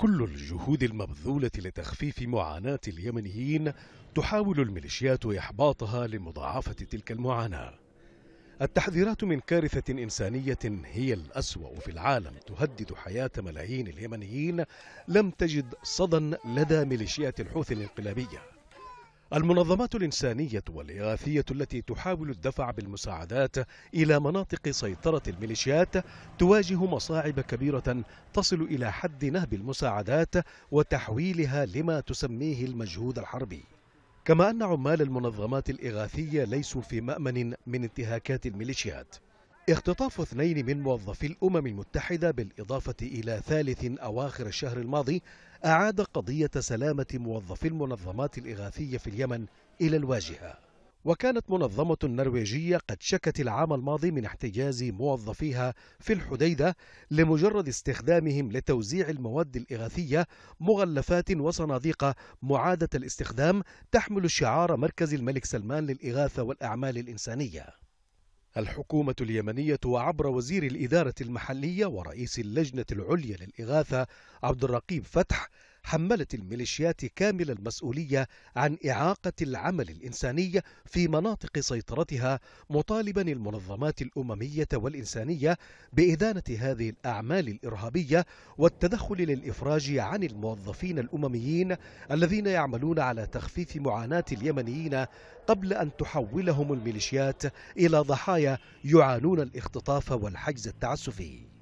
كل الجهود المبذولة لتخفيف معاناة اليمنيين تحاول الميليشيات إحباطها لمضاعفة تلك المعاناة التحذيرات من كارثة إنسانية هي الأسوأ في العالم تهدد حياة ملايين اليمنيين لم تجد صدى لدى ميليشيات الحوثي الانقلابية المنظمات الإنسانية والإغاثية التي تحاول الدفع بالمساعدات إلى مناطق سيطرة الميليشيات تواجه مصاعب كبيرة تصل إلى حد نهب المساعدات وتحويلها لما تسميه المجهود الحربي كما أن عمال المنظمات الإغاثية ليسوا في مأمن من انتهاكات الميليشيات اختطاف اثنين من موظفي الأمم المتحدة بالإضافة إلى ثالث أواخر الشهر الماضي أعاد قضية سلامة موظفي المنظمات الإغاثية في اليمن إلى الواجهة وكانت منظمة نرويجية قد شكت العام الماضي من احتجاز موظفيها في الحديدة لمجرد استخدامهم لتوزيع المواد الإغاثية مغلفات وصناديق معادة الاستخدام تحمل شعار مركز الملك سلمان للإغاثة والأعمال الإنسانية الحكومة اليمنية وعبر وزير الإدارة المحلية ورئيس اللجنة العليا للإغاثة عبد الرقيب فتح حملت الميليشيات كامل المسؤولية عن إعاقة العمل الإنساني في مناطق سيطرتها مطالبا المنظمات الأممية والإنسانية بإدانة هذه الأعمال الإرهابية والتدخل للإفراج عن الموظفين الأمميين الذين يعملون على تخفيف معاناة اليمنيين قبل أن تحولهم الميليشيات إلى ضحايا يعانون الاختطاف والحجز التعسفي